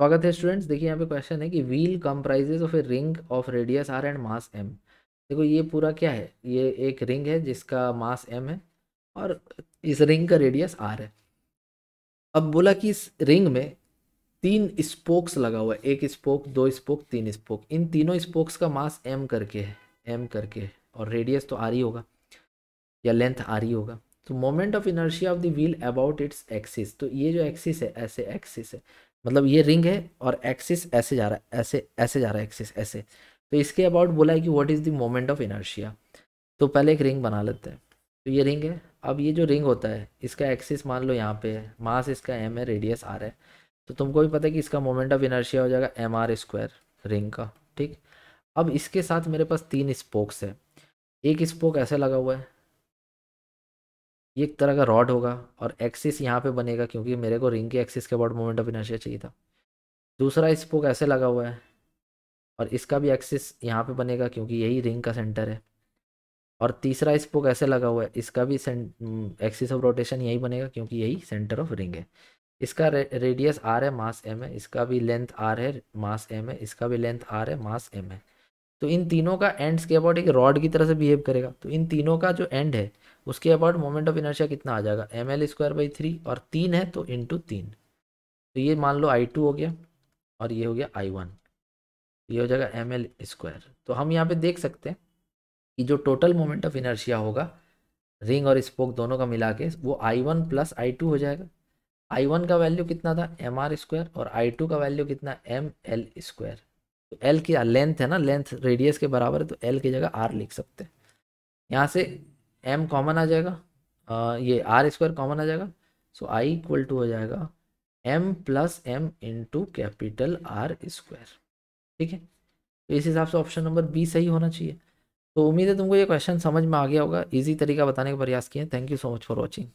स्वागत है स्टूडेंट्स देखिए यहाँ पे क्वेश्चन है कि wheel comprises of a ring of radius R and mass M देखो ये पूरा क्या है ये एक रिंग है जिसका मास एम है और इस रिंग का रेडियस आर है अब बोला कि इस रिंग में तीन स्पोक्स लगा हुआ है एक स्पोक दो स्पोक तीन स्पोक इन तीनों स्पोक्स का मास एम करके है एम करके है और रेडियस तो आर ही होगा या लेंथ आर ही होगा तो moment of inertia of the wheel about its axis तो ये जो एक्सिस है ऐसे एक्सिस है मतलब ये रिंग है और एक्सिस ऐसे जा रहा है ऐसे ऐसे जा रहा है एक्सिस ऐसे तो इसके अबाउट बोला है कि what is the moment of inertia तो पहले एक रिंग बना लेते हैं तो ये रिंग है अब ये जो रिंग होता है इसका एक्सिस मान लो यहाँ पे है मास इसका एम है रेडियस आर है तो तुमको भी पता है कि इसका मोमेंट ऑफ इनर्शिया हो जाएगा एम आर स्क्वायर रिंग का ठीक अब इसके साथ मेरे पास तीन स्पोक्स है एक स्पोक ऐसे लगा हुआ है ये एक तरह का रॉड होगा और एक्सिस यहाँ पे बनेगा क्योंकि मेरे को रिंग के एक्सिस के अबाउट मोमेंट ऑफ इनर्शिया चाहिए था दूसरा स्पोक ऐसे लगा हुआ है और इसका भी एक्सिस यहाँ पे बनेगा क्योंकि यही रिंग का सेंटर है और तीसरा स्पोक ऐसे लगा हुआ है इसका भी एक्सिस ऑफ रोटेशन यही बनेगा क्योंकि यही सेंटर ऑफ रिंग है इसका रे, रेडियस आर है मास एम है इसका भी लेंथ आर है मास एम है इसका भी लेंथ आर है मास एम है तो इन तीनों का एंड्स के अबाउट एक रॉड की तरह से बिहेव करेगा तो इन तीनों का जो एंड है उसके अबाउट मोमेंट ऑफ इनर्शिया कितना आ जाएगा M L square by three और तीन है तो इन टू तीन तो ये मान लो आई टू हो गया और ये हो गया आई वन ये हो जाएगा एम एल स्क्वायर तो हम यहाँ पे देख सकते हैं कि जो टोटल मोमेंट ऑफ इनर्शिया होगा रिंग और स्पोक दोनों का मिला के वो I one plus I two हो जाएगा आई वन का वैल्यू कितना था एम आर स्क्वायर और आई टू का वैल्यू कितना एम एल स्क्वायर तो एल की लेंथ है ना लेंथ रेडियस के बराबर है तो एल की जगह आर लिख सकते हैं यहाँ से एम कॉमन आ जाएगा आ, ये आर स्क्वायर कॉमन आ जाएगा सो आई इक्वल टू हो जाएगा M plus M into capital R square ठीक है तो इस हिसाब से ऑप्शन नंबर बी सही होना चाहिए तो उम्मीद है तुमको ये क्वेश्चन समझ में आ गया होगा इजी तरीका बताने का प्रयास किए thank you so much for watching